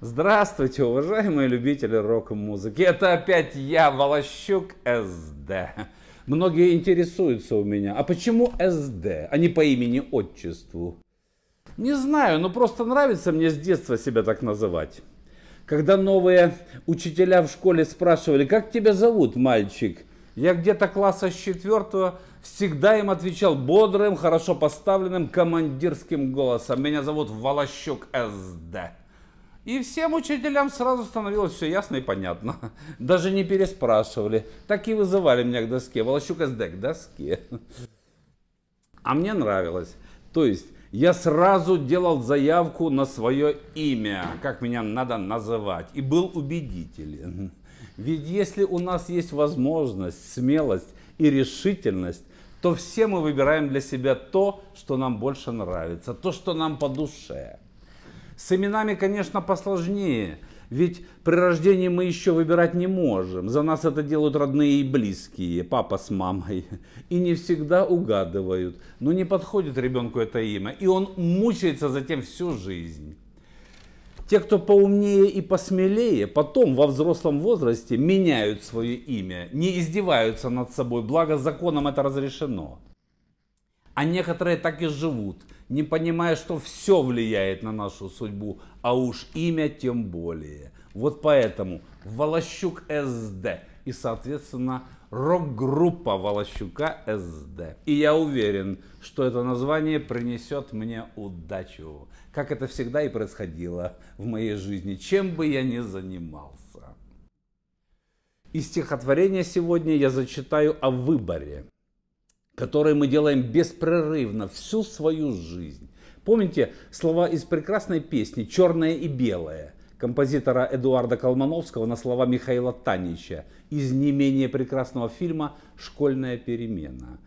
Здравствуйте, уважаемые любители рок-музыки. Это опять я, Волощук СД. Многие интересуются у меня, а почему СД, а не по имени-отчеству? Не знаю, но просто нравится мне с детства себя так называть. Когда новые учителя в школе спрашивали, как тебя зовут, мальчик, я где-то класса с четвертого всегда им отвечал бодрым, хорошо поставленным командирским голосом. Меня зовут Волощук СД. И всем учителям сразу становилось все ясно и понятно. Даже не переспрашивали. Так и вызывали меня к доске. Волощук СД к доске. А мне нравилось. То есть я сразу делал заявку на свое имя, как меня надо называть, и был убедителен. Ведь если у нас есть возможность, смелость и решительность, то все мы выбираем для себя то, что нам больше нравится, то, что нам по душе. С именами, конечно, посложнее. Ведь при рождении мы еще выбирать не можем. За нас это делают родные и близкие, папа с мамой. И не всегда угадывают. Но не подходит ребенку это имя. И он мучается затем всю жизнь. Те, кто поумнее и посмелее, потом во взрослом возрасте меняют свое имя, не издеваются над собой, благо законом это разрешено. А некоторые так и живут, не понимая, что все влияет на нашу судьбу, а уж имя тем более. Вот поэтому Волощук СД и, соответственно, рок-группа Волощука СД. И я уверен, что это название принесет мне удачу, как это всегда и происходило в моей жизни, чем бы я ни занимался. Из стихотворения сегодня я зачитаю о выборе которые мы делаем беспрерывно всю свою жизнь. Помните слова из прекрасной песни «Черное и белое» композитора Эдуарда Колмановского на слова Михаила Танича из не менее прекрасного фильма «Школьная перемена».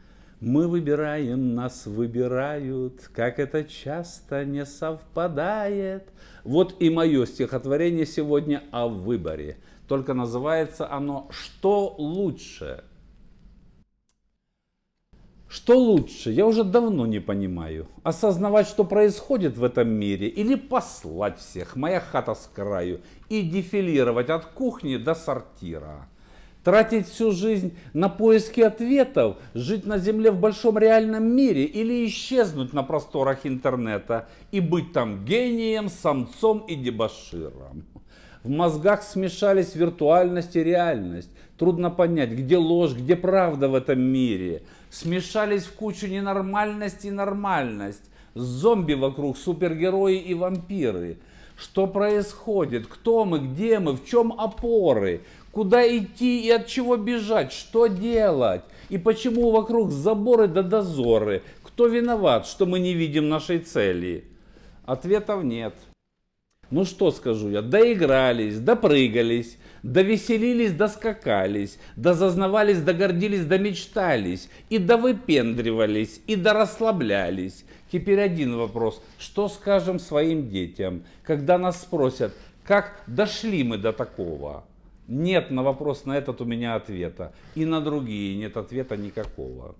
Мы выбираем, нас выбирают, как это часто не совпадает. Вот и мое стихотворение сегодня о выборе. Только называется оно «Что лучше?» Что лучше, я уже давно не понимаю. Осознавать, что происходит в этом мире, или послать всех, моя хата с краю, и дефилировать от кухни до сортира. Тратить всю жизнь на поиски ответов, жить на земле в большом реальном мире или исчезнуть на просторах интернета и быть там гением, самцом и дебоширом. В мозгах смешались виртуальность и реальность. Трудно понять, где ложь, где правда в этом мире. Смешались в кучу ненормальность и нормальность. Зомби вокруг, супергерои и вампиры. Что происходит? Кто мы? Где мы? В чем опоры? Куда идти и от чего бежать? Что делать? И почему вокруг заборы да дозоры? Кто виноват, что мы не видим нашей цели? Ответов нет. Ну что скажу я, доигрались, допрыгались, довеселились, доскакались, дозазнавались, догордились, домечтались, и довыпендривались, и дорасслаблялись. Теперь один вопрос, что скажем своим детям, когда нас спросят, как дошли мы до такого? Нет на вопрос на этот у меня ответа, и на другие нет ответа никакого.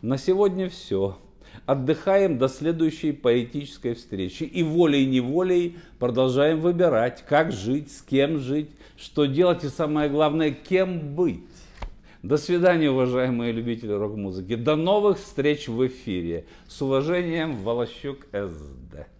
На сегодня все. Отдыхаем до следующей поэтической встречи. И волей-неволей продолжаем выбирать, как жить, с кем жить, что делать и самое главное, кем быть. До свидания, уважаемые любители рок-музыки. До новых встреч в эфире. С уважением, Волощук СД.